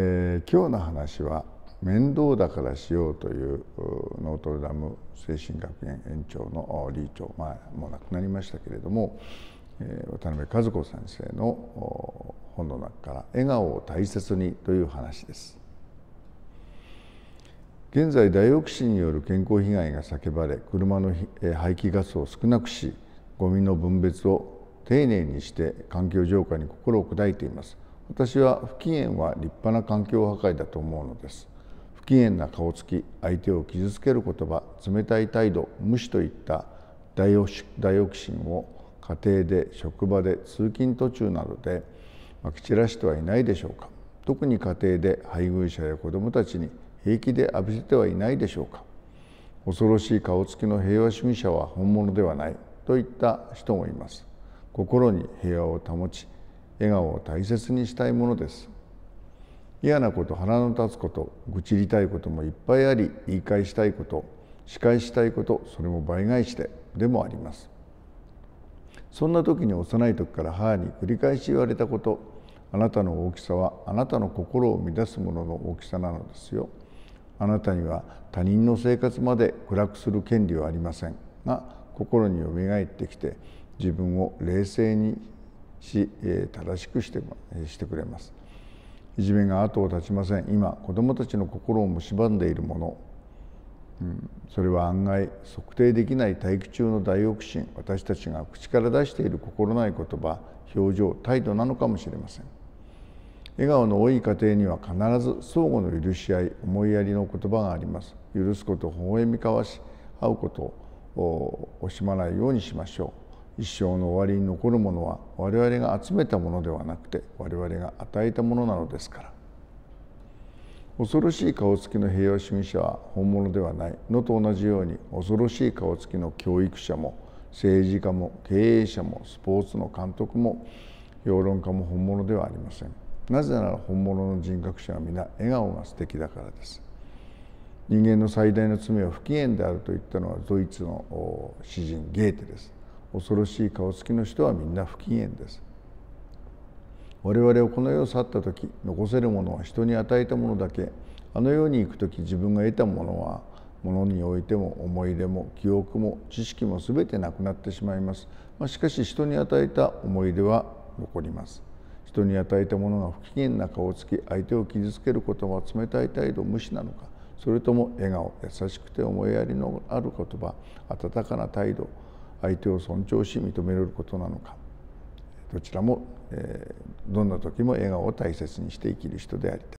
えー、今日の話は面倒だからしようというノートルダム精神学園園長の理事長、まあ、もう亡くなりましたけれども、えー、渡辺和子先生の本の中から「笑顔を大切に」という話です。現在ダイオキシンによる健康被害が叫ばれ車の排気ガスを少なくしゴミの分別を丁寧にして環境浄化に心を砕いています。私は不機嫌は立派な環境破壊だと思うのです不機嫌な顔つき相手を傷つける言葉冷たい態度無視といった大オキシンを家庭で職場で通勤途中などでまき散らしてはいないでしょうか特に家庭で配偶者や子どもたちに平気で浴びせてはいないでしょうか恐ろしい顔つきの平和主義者は本物ではないといった人もいます心に平和を保ち笑顔を大切にしたいものです嫌なこと腹の立つこと愚痴りたいこともいっぱいあり言い返したいこと仕返したいことそれも倍返してでもありますそんな時に幼い時から母に繰り返し言われたことあなたの大きさはあなたの心を乱すものの大きさなのですよあなたには他人の生活まで暗くする権利はありませんが心によみがえってきて自分を冷静にし、え正しくしてしてくれますいじめが後を絶ちません今子どもたちの心を蝕んでいるもの、うん、それは案外測定できない大気中の大イオシン私たちが口から出している心ない言葉表情態度なのかもしれません笑顔の多い家庭には必ず相互の許し合い思いやりの言葉があります許すことを微笑み交わし会うことを惜しまないようにしましょう一生の終わりに残るものは我々が集めたものではなくて我々が与えたものなのですから恐ろしい顔つきの平和主義者は本物ではないのと同じように恐ろしい顔つきの教育者も政治家も経営者もスポーツの監督も評論家も本物ではありませんなぜなら本物の人格者は皆笑顔が素敵だからです人間の最大の罪は不機嫌であると言ったのはドイツの詩人ゲーテです恐ろしい顔つきの人はみんな不機嫌です我々をこの世を去った時残せるものは人に与えたものだけあの世に行く時自分が得たものは物においても思い出も記憶も知識も全てなくなってしまいます、まあ、しかし人に与えた思い出は残ります人に与えたものが不機嫌な顔つき相手を傷つけることは冷たい態度無視なのかそれとも笑顔優しくて思いやりのある言葉温かな態度相手を尊重し認めることなのかどちらも、えー、どんな時も笑顔を大切にして生きる人でありたい。